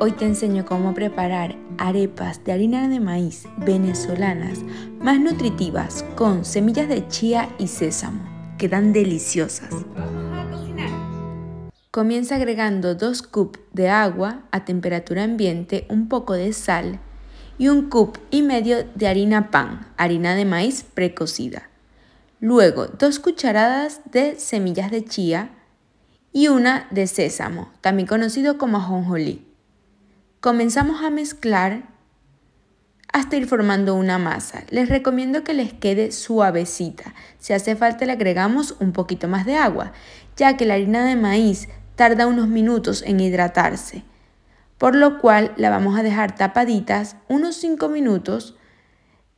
Hoy te enseño cómo preparar arepas de harina de maíz venezolanas más nutritivas con semillas de chía y sésamo. Quedan deliciosas. Comienza agregando 2 cups de agua a temperatura ambiente, un poco de sal y un cup y medio de harina pan, harina de maíz precocida. Luego, 2 cucharadas de semillas de chía y una de sésamo, también conocido como ajonjolí. Comenzamos a mezclar hasta ir formando una masa. Les recomiendo que les quede suavecita. Si hace falta le agregamos un poquito más de agua, ya que la harina de maíz tarda unos minutos en hidratarse, por lo cual la vamos a dejar tapaditas unos 5 minutos,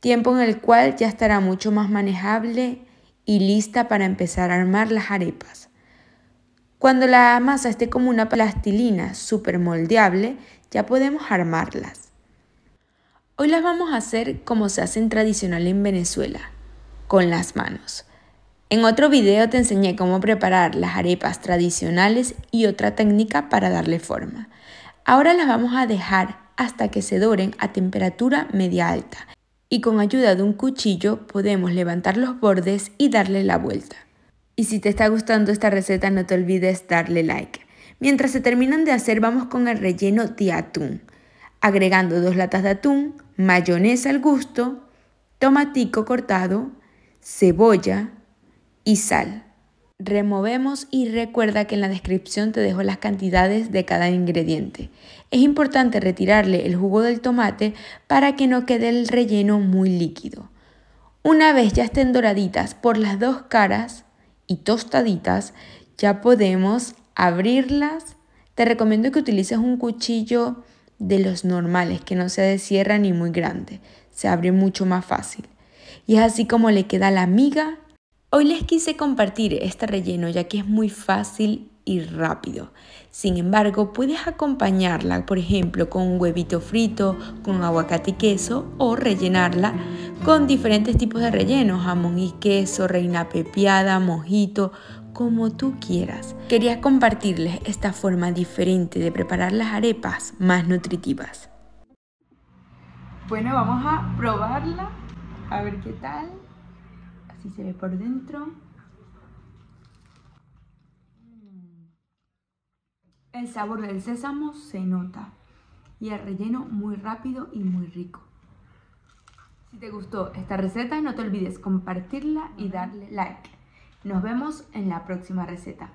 tiempo en el cual ya estará mucho más manejable y lista para empezar a armar las arepas. Cuando la masa esté como una plastilina súper moldeable, ya podemos armarlas. Hoy las vamos a hacer como se hacen tradicional en Venezuela, con las manos. En otro video te enseñé cómo preparar las arepas tradicionales y otra técnica para darle forma. Ahora las vamos a dejar hasta que se doren a temperatura media alta y con ayuda de un cuchillo podemos levantar los bordes y darle la vuelta. Y si te está gustando esta receta no te olvides darle like. Mientras se terminan de hacer, vamos con el relleno de atún, agregando dos latas de atún, mayonesa al gusto, tomatico cortado, cebolla y sal. Removemos y recuerda que en la descripción te dejo las cantidades de cada ingrediente. Es importante retirarle el jugo del tomate para que no quede el relleno muy líquido. Una vez ya estén doraditas por las dos caras y tostaditas, ya podemos abrirlas, te recomiendo que utilices un cuchillo de los normales, que no sea de sierra ni muy grande. Se abre mucho más fácil. Y es así como le queda la miga. Hoy les quise compartir este relleno ya que es muy fácil y rápido. Sin embargo, puedes acompañarla, por ejemplo, con un huevito frito, con aguacate y queso o rellenarla con diferentes tipos de rellenos, jamón y queso, reina pepiada, mojito como tú quieras. Quería compartirles esta forma diferente de preparar las arepas más nutritivas. Bueno, vamos a probarla, a ver qué tal. Así se ve por dentro. El sabor del sésamo se nota y el relleno muy rápido y muy rico. Si te gustó esta receta no te olvides compartirla y darle like. Nos vemos en la próxima receta.